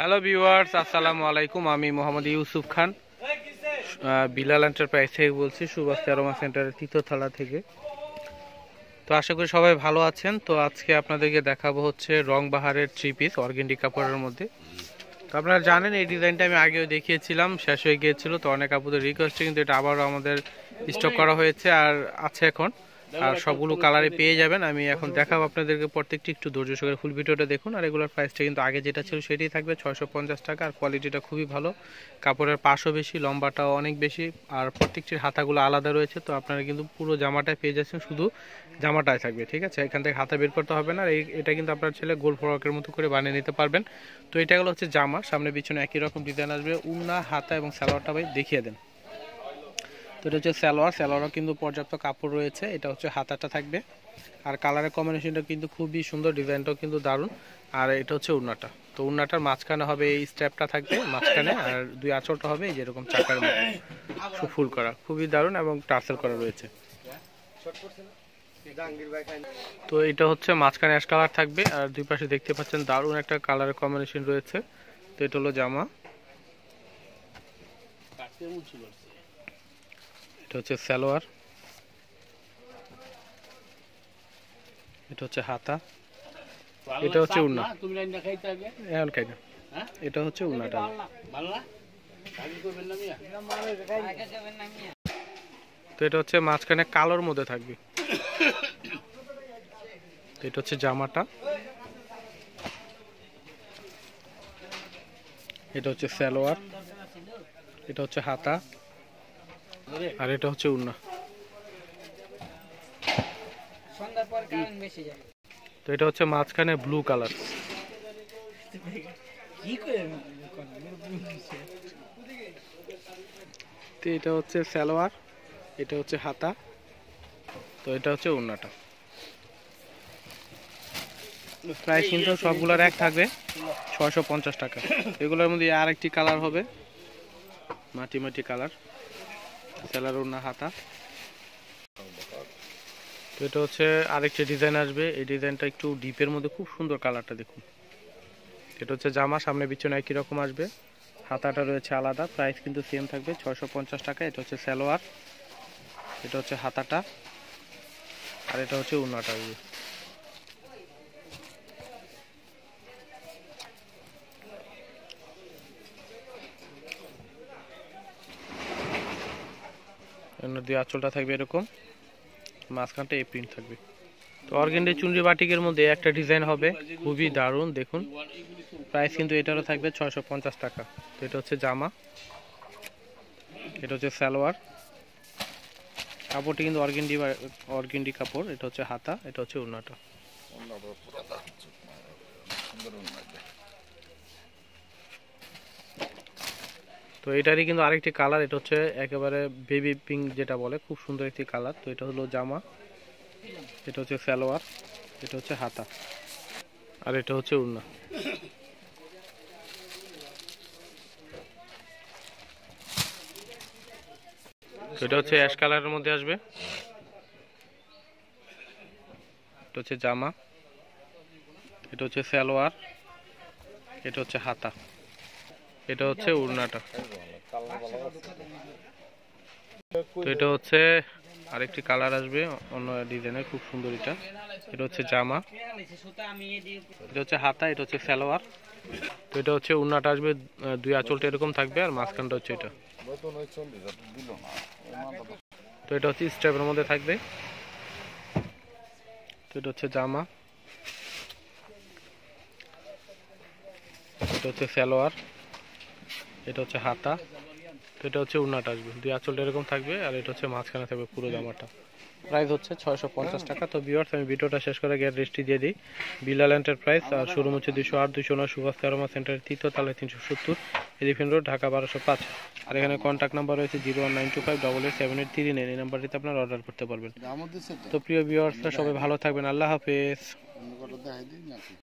Hello viewers আসসালামু আলাইকুম আমি মোহাম্মদ ইউসুফ খান বিলাল এন্টারপ্রাইজ থেকে বলছি সুভাষ তেরোমা সেন্টারের তীর্থতলা থেকে তো আশা করি সবাই ভালো আছেন তো আজকে আপনাদেরকে দেখাবো হচ্ছে রং বাহারের থ্রি পিস অর্গেন্ডি কাপড়ের মধ্যে তো আপনারা জানেন এই ডিজাইনটা আমি আগেও দেখিয়েছিলাম শেষ হয়ে গিয়েছিল তো অনেক আপুদের রিকোয়েস্টে কিন্তু এটা আবারও আমাদের স্টক করা হয়েছে আর আছে এখন আর সবগুলো কালারে পেয়ে যাবেন আমি এখন দেখাবো আপনাদেরকে প্রত্যেকটি একটু ধৈর্য সহকারে ফুল ভিডিওটা দেখুন আর এগুলোর প্রাইসটা কিন্তু আগে যেটা ছিল সেটাই থাকবে ছয়শো টাকা আর কোয়ালিটিটা খুবই ভালো কাপড়ের পাশও বেশি লম্বাটাও অনেক বেশি আর প্রত্যেকটির হাতাগুলো আলাদা রয়েছে তো আপনারা কিন্তু পুরো জামাটায় পেয়ে যাচ্ছেন শুধু জামাটায় থাকবে ঠিক আছে এখান থেকে হাতা বের করতে হবে না আর এটা কিন্তু আপনার ছেলে গোল ফরকের মতো করে বানিয়ে নিতে পারবেন তো এটাগুলো হচ্ছে জামা সামনে পিছনে একই রকম ডিজাইন আসবে উন্না হাতা এবং সালোয়ারটা ভাই দেখিয়ে দেন তো এটা হচ্ছে স্যালোয়ার স্যালোয়ারও কিন্তু পর্যাপ্ত কাপড় রয়েছে এটা হচ্ছে হাতাটা থাকবে আর কালারের কম্বিনেশনটা কিন্তু খুবই সুন্দর ডিজাইনটাও কিন্তু দারুণ আর এটা হচ্ছে উন্নাটা তো উড়নাটার মাঝখানে হবে এই স্ট্যাপটা থাকবে মাঝখানে আর দুই আঁচড়টা হবে যেরকম চাকার মতো ফুল করা খুবই দারুণ এবং টার্সেল করা রয়েছে তো এটা হচ্ছে মাঝখানে অ্যাশ কালার থাকবে আর দুই পাশে দেখতে পাচ্ছেন দারুণ একটা কালারের কম্বিনেশন রয়েছে তো এটা হলো জামা এটা হচ্ছে সালোয়ার এটা হচ্ছে হাতা এটা হচ্ছে উন্না এখন খাই না হ্যাঁ? এটা হচ্ছে উন্নাটা তো এটা হচ্ছে মাঝখানে কালোর মধ্যে থাকবে তো এটা হচ্ছে জামাটা এটা হচ্ছে সালোয়ার এটা হচ্ছে হাতা আর এটা হচ্ছে উন্না তো এটা হচ্ছে মাঝখানে ব্লু কালার তো এটা হচ্ছে সালোয়ার এটা হচ্ছে হাতা তো এটা হচ্ছে উন্নাটা প্রাইস কিন্তু সবগুলোর এক থাকবে ছয়শো টাকা এগুলোর মধ্যে আর একটি কালার হবে মাটি মাটি কালার স্যালারুনা হাতা তো এটা হচ্ছে আরেকটি ডিজাইন আসবে এই ডিজাইনটা একটু ডিপের মধ্যে খুব সুন্দর কালারটা দেখুন এটা হচ্ছে জামা সামনে পিছনে একই রকম আসবে হাতাটা রয়েছে আলাদা প্রাইস কিন্তু সেম থাকবে ছয়শো টাকা এটা হচ্ছে স্যালোয়ার এটা হচ্ছে হাতাটা আর এটা হচ্ছে উন্নাটা নদী আঁচলটা থাকবে এরকম মাঝখানটা এই প্রিন্ট থাকবে তো অর্গেন্ডে চুনরি বাটিকের মধ্যে একটা ডিজাইন হবে খুবই দারুণ দেখুন প্রাইস কিন্তু এটারও থাকবে ছয়শো টাকা তো এটা হচ্ছে জামা এটা হচ্ছে সালোয়ার কাপড়টি কিন্তু অর্গেন্ডি অর্গেন্ডি কাপড় এটা হচ্ছে হাতা এটা হচ্ছে উন্নাটা তো এটারই কিন্তু আরেকটি কালার এটা হচ্ছে একেবারে বেবি পিঙ্ক যেটা বলে খুব সুন্দর একটি কালার তো এটা হলো জামা এটা হচ্ছে সালোয়ার এটা হচ্ছে হাতা আর এটা হচ্ছে উন্না এটা হচ্ছে অ্যাশ কালারের মধ্যে আসবে এটা হচ্ছে জামা এটা হচ্ছে সালোয়ার এটা হচ্ছে হাতা এটা হচ্ছে উড়নাটা তো এটা হচ্ছে আরেকটি কালার আসবে অন্য ডিজাইনের খুব সুন্দর এটা এটা হচ্ছে জামা এটা হচ্ছে হাতা এটা হচ্ছে সালোয়ার তো এটা হচ্ছে উড়নাটা আসবে দুই আঁচলটা এরকম থাকবে আর মাঝখানটা হচ্ছে এটা তো এটা হচ্ছে স্টেপের মধ্যে থাকবে তো এটা হচ্ছে জামা এটা হচ্ছে সালোয়ার এটা হচ্ছে হাতা তো এটা হচ্ছে উন্নাটা আসবে দুই আঁচলটা এরকম থাকবে আর এটা হচ্ছে মাঝখানে থাকবে পুরো জামাটা প্রাইস হচ্ছে ছয়শো পঞ্চাশ টাকা তো বিয়ার্স আমি ভিডিওটা শেষ করে গিয়ে রেস্টটি দিয়ে দিই বিলাল এন্টারপ্রাইজ আর শোরুম হচ্ছে দুশো আট দুশো নয় সুভাষ তেরোমা সেন্টারের তৃতীয় তালে তিনশো সত্তর এলিফেন রোড ঢাকা বারোশো পাঁচ আর এখানে কন্ট্যাক্ট নাম্বার রয়েছে zero one nine two five double eight seven eight three nine এই নাম্বারটিতে আপনারা অর্ডার করতে পারবেন তো প্রিয় বিয়ার্সরা সবাই ভালো থাকবেন আল্লাহ হাফেজ